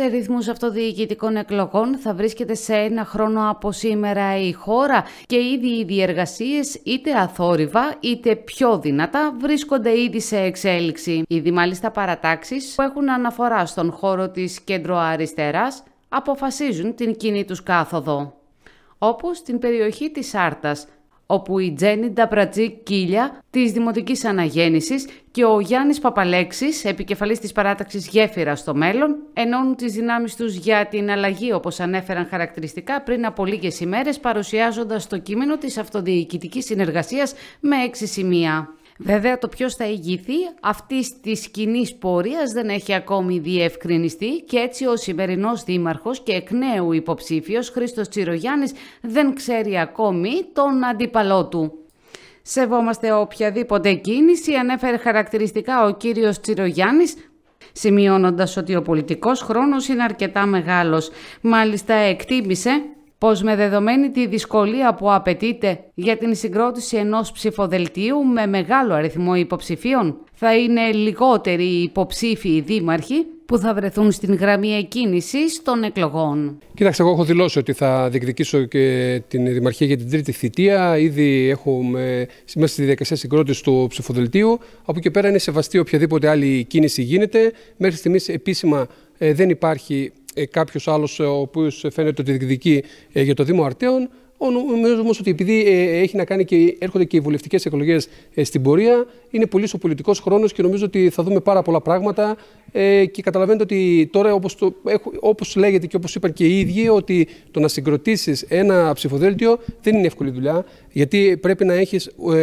σε ρυθμούς αυτοδιοικητικών εκλογών θα βρίσκεται σε ένα χρόνο από σήμερα η χώρα και ήδη οι διεργασίες είτε αθόρυβα είτε πιο δυνατά βρίσκονται ήδη σε εξέλιξη. Ήδη μάλιστα παρατάξεις που έχουν αναφορά στον χώρο της κέντρο-αριστεράς αποφασίζουν την κοινή τους κάθοδο. Όπως την περιοχή της Άρτας όπου η Τζένι Νταπρατζή Κίλια της Δημοτικής Αναγέννησης και ο Γιάννης Παπαλέξης, επικεφαλής της παράταξης Γέφυρας στο μέλλον, ενώνουν τις δυνάμεις τους για την αλλαγή όπως ανέφεραν χαρακτηριστικά πριν από λίγες ημέρες παρουσιάζοντας το κείμενο της αυτοδιοικητικής συνεργασίας με έξι σημεία. Βέβαια το ποιος θα ηγηθεί αυτής της κοινής πορείας δεν έχει ακόμη διευκρινιστεί και έτσι ο σημερινός δήμαρχος και εκ νέου υποψήφιος Χρήστος Τσιρογιάννης δεν ξέρει ακόμη τον αντίπαλό του. Σεβόμαστε οποιαδήποτε κίνηση, ανέφερε χαρακτηριστικά ο κύριος Τσιρογιάννης, σημειώνοντας ότι ο πολιτικός χρόνος είναι αρκετά μεγάλος. Μάλιστα εκτίμησε πως με δεδομένη τη δυσκολία που απαιτείται για την συγκρότηση ενός ψηφοδελτίου με μεγάλο αριθμό υποψηφίων θα είναι λιγότεροι υποψήφοι δήμαρχοι που θα βρεθούν στην γραμμή εκκίνησης των εκλογών. Κοίταξε, εγώ έχω δηλώσει ότι θα διεκδικήσω και την Δημαρχία για την τρίτη θητεία. Ήδη έχουμε μέσα στη διαδικασία συγκρότηση του ψηφοδελτίου. Από εκεί πέρα είναι σεβαστή οποιαδήποτε άλλη κίνηση γίνεται. Μέχρι στιγμής επίσημα ε, δεν υπάρχει ε, κάποιος άλλος ο οποίος φαίνεται ότι διεκδικεί ε, για το Δήμο Αρτέων, Νομίζω όμω ότι επειδή ε, έχει να κάνει και έρχονται και οι βουλευτικές εκλογές ε, στην πορεία, είναι πολύ ο πολιτικός χρόνος και νομίζω ότι θα δούμε πάρα πολλά πράγματα. Ε, και καταλαβαίνετε ότι τώρα, όπως λέγεται και όπως είπαν και οι ίδιοι, ότι το να συγκροτήσεις ένα ψηφοδέλτιο δεν είναι εύκολη δουλειά. Γιατί πρέπει να έχεις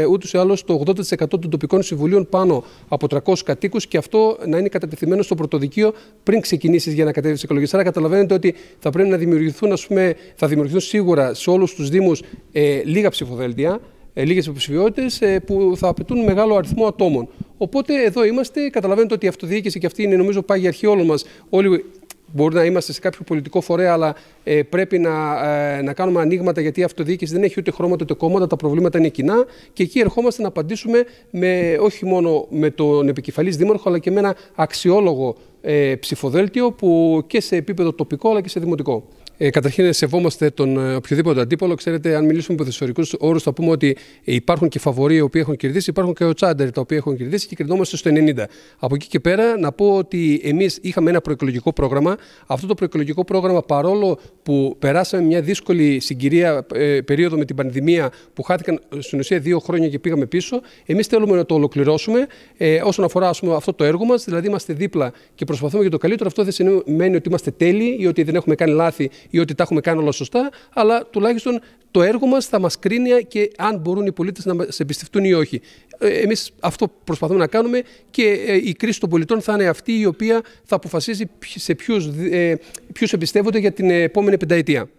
ούτως ή άλλως το 80% των τοπικών συμβουλίων πάνω από 300 κατοίκους και αυτό να είναι κατατεθειμένο στο πρωτοδικείο πριν ξεκινήσεις για να κατέβεις τι εκλογές. Άρα καταλαβαίνετε ότι θα πρέπει να δημιουργηθούν, ας πούμε, θα δημιουργηθούν σίγουρα σε όλους τους στους Δήμους ε, λίγα ψηφοδέλτια, ε, λίγες υποψηφιότητες ε, που θα απαιτούν μεγάλο αριθμό ατόμων. Οπότε εδώ είμαστε. Καταλαβαίνετε ότι η αυτοδιοίκηση και αυτή είναι νομίζω πάγια αρχή όλων μας. Όλοι μπορεί να είμαστε σε κάποιο πολιτικό φορέα, αλλά ε, πρέπει να, ε, να κάνουμε ανοίγματα γιατί η αυτοδιοίκηση δεν έχει ούτε χρώματα ούτε κόμματα, τα προβλήματα είναι κοινά και εκεί ερχόμαστε να απαντήσουμε με, όχι μόνο με τον επικεφαλής δήμαρχο, αλλά και με ένα αξιόλογο ε, ψηφοδέλτιο που και σε επίπεδο τοπικό αλλά και σε δημοτικό. Ε, καταρχήν, ε, σεβόμαστε τον ε, οποιοδήποτε αντίπολο. Ξέρετε, αν μιλήσουμε με όρους, όρους, θα πούμε ότι ε, υπάρχουν και φαβοροί οι οποίοι έχουν κερδίσει, υπάρχουν και ο τσάντερ τα οποία έχουν κερδίσει και κρινόμαστε στο 90. Από εκεί και πέρα, να πω ότι εμείς είχαμε ένα προεκλογικό πρόγραμμα. Αυτό το προεκλογικό πρόγραμμα, παρόλο που περάσαμε μια δύσκολη συγκυρία περίοδο με την πανδημία, που χάθηκαν στην ουσία δύο χρόνια και πήγαμε πίσω, εμείς θέλουμε να το ολοκληρώσουμε ε, όσον αφορά αυτό το έργο μας. Δηλαδή, είμαστε δίπλα και προσπαθούμε για το καλύτερο. Αυτό δεν σημαίνει ότι είμαστε τέλειοι ή ότι δεν έχουμε κάνει λάθη ή ότι τα έχουμε κάνει όλα σωστά, αλλά τουλάχιστον το έργο μας θα μας κρίνει και αν μπορούν οι πολίτες να μας εμπιστευτούν ή όχι. Ε, Εμείς αυτό προσπαθούμε να κάνουμε και ε, η κρίση των πολιτών θα είναι αυτή η οποία θα αποφασίζει σε ποιους ε, εμπιστεύονται για την επόμενη πενταετία.